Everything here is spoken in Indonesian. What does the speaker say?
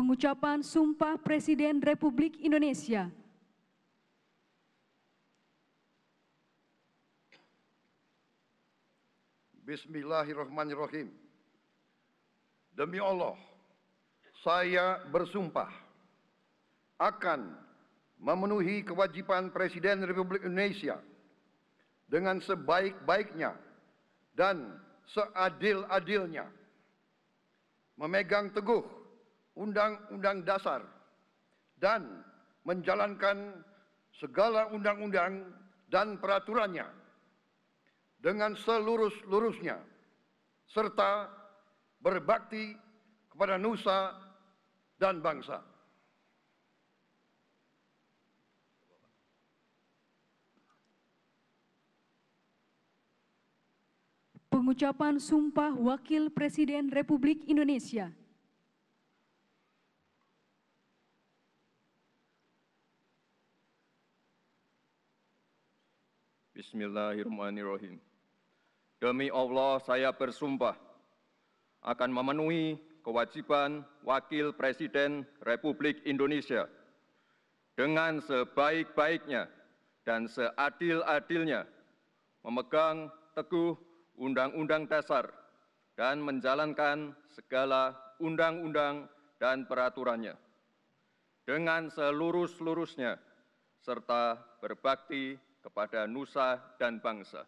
pengucapan sumpah Presiden Republik Indonesia. Bismillahirrahmanirrahim. Demi Allah, saya bersumpah akan memenuhi kewajiban Presiden Republik Indonesia dengan sebaik-baiknya dan seadil-adilnya, memegang teguh undang-undang dasar dan menjalankan segala undang-undang dan peraturannya dengan selurus-lurusnya serta berbakti kepada nusa dan bangsa. Pengucapan Sumpah Wakil Presiden Republik Indonesia Bismillahirrahmanirrahim. Demi Allah saya bersumpah akan memenuhi kewajiban Wakil Presiden Republik Indonesia dengan sebaik-baiknya dan seadil-adilnya memegang teguh Undang-Undang Dasar dan menjalankan segala undang-undang dan peraturannya dengan selurus-lurusnya serta berbakti kepada nusa dan bangsa